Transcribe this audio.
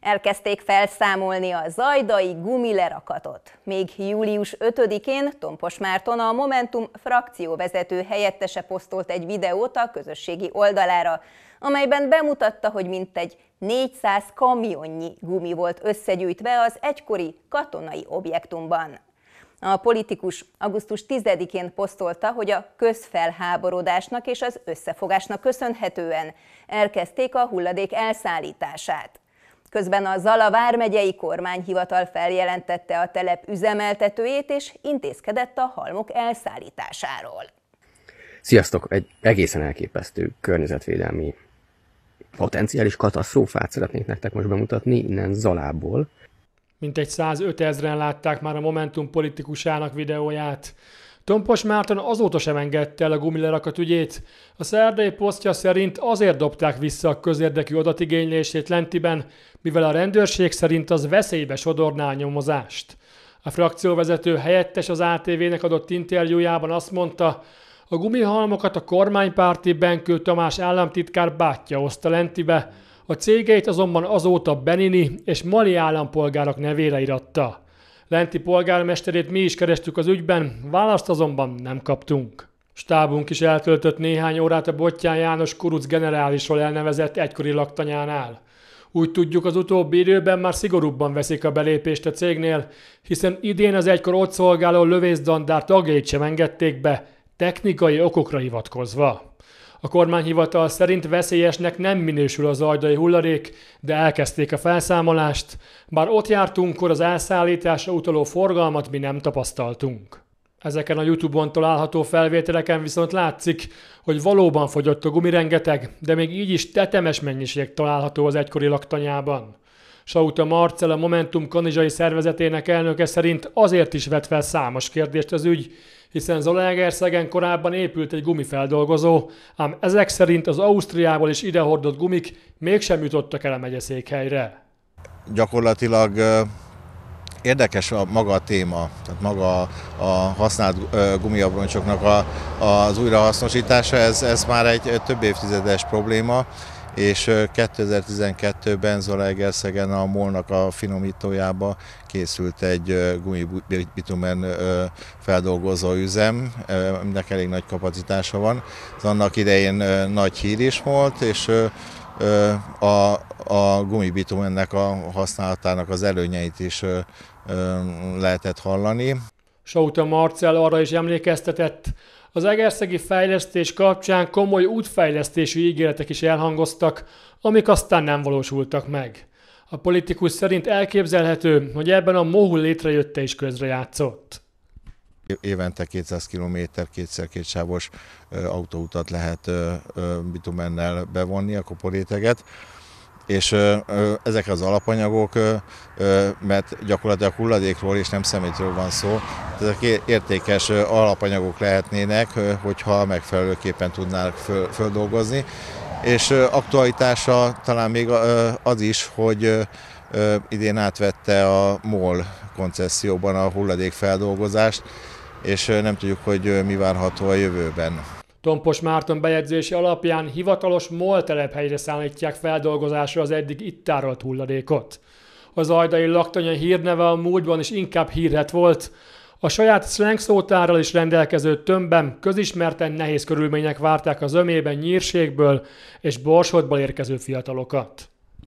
Elkezdték felszámolni a zajdai gumilerakatot. Még július 5-én Tompos Márton a Momentum frakcióvezető helyettese posztolt egy videót a közösségi oldalára, amelyben bemutatta, hogy mintegy 400 kamionnyi gumi volt összegyűjtve az egykori katonai objektumban. A politikus augusztus 10-én posztolta, hogy a közfelháborodásnak és az összefogásnak köszönhetően elkezdték a hulladék elszállítását. Közben a Zala vármegyei kormányhivatal feljelentette a telep üzemeltetőjét, és intézkedett a halmok elszállításáról. Sziasztok! Egy egészen elképesztő környezetvédelmi potenciális katasztrófát szeretnék nektek most bemutatni innen Zalából. Mintegy 105 ezeren látták már a Momentum politikusának videóját, Tompos Márton azóta sem engedte el a gumilerakat ügyét. A szerdai posztja szerint azért dobták vissza a közérdekű adatigénylését Lentiben, mivel a rendőrség szerint az veszélybe sodorná a nyomozást. A frakcióvezető helyettes az ATV-nek adott interjújában azt mondta, a gumihalmokat a kormánypárti Benkő Tamás államtitkár bátyja hozta Lentibe, a cégeit azonban azóta Benini és Mali állampolgárok nevére iratta lenti polgármesterét mi is kerestük az ügyben, választ azonban nem kaptunk. Stábunk is eltöltött néhány órát a Bottyán János Kuruc generálisról elnevezett egykori laktanyánál. Úgy tudjuk, az utóbbi időben már szigorúbban veszik a belépést a cégnél, hiszen idén az egykor ott szolgáló lövészdandár tagjait sem engedték be, technikai okokra hivatkozva. A kormányhivatal szerint veszélyesnek nem minősül az ajdai hulladék, de elkezdték a felszámolást, bár ott kor az elszállításra utaló forgalmat mi nem tapasztaltunk. Ezeken a YouTube-on található felvételeken viszont látszik, hogy valóban fogyott a gumirengeteg, de még így is tetemes mennyiség található az egykori laktanyában. Sauta Marcel a Momentum kanizsai szervezetének elnöke szerint azért is vett fel számos kérdést az ügy, hiszen Zalaegerszegen korábban épült egy gumifeldolgozó, ám ezek szerint az Ausztriából is idehordott gumik mégsem jutottak el a megyeszékhelyre. Gyakorlatilag érdekes a maga a téma, tehát maga a használt gumiabroncsoknak a, az újrahasznosítása, ez, ez már egy több évtizedes probléma, és 2012-ben Zalaegerszegen a Molnak a finomítójába készült egy gumibitumen feldolgozó üzem, aminek elég nagy kapacitása van. Ez annak idején nagy hír is volt, és a, a gumibitumennek a használatának az előnyeit is lehetett hallani. Sauta Marcel arra is emlékeztetett, az egerszegi fejlesztés kapcsán komoly útfejlesztési ígéretek is elhangoztak, amik aztán nem valósultak meg. A politikus szerint elképzelhető, hogy ebben a Mohul létrejötte is közrejátszott évente 200 km, kétszer kétsávos autóutat lehet bitumennel bevonni, a koporéteget és ezek az alapanyagok, mert gyakorlatilag hulladékról és nem szemétről van szó, ezek értékes alapanyagok lehetnének, hogyha megfelelőképpen tudnának földolgozni, és aktualitása talán még az is, hogy idén átvette a MOL koncesszióban a hulladékfeldolgozást, és nem tudjuk, hogy mi várható a jövőben. Tompos Márton bejegyzési alapján hivatalos MOL telephelyre szállítják feldolgozásra az eddig itt tárolt hulladékot. Az ajdai laktanya hírneve a múltban is inkább hírhet volt, a saját slang szótárral is rendelkező tömbben közismerten nehéz körülmények várták az ömében nyírségből és borsodból érkező fiatalokat.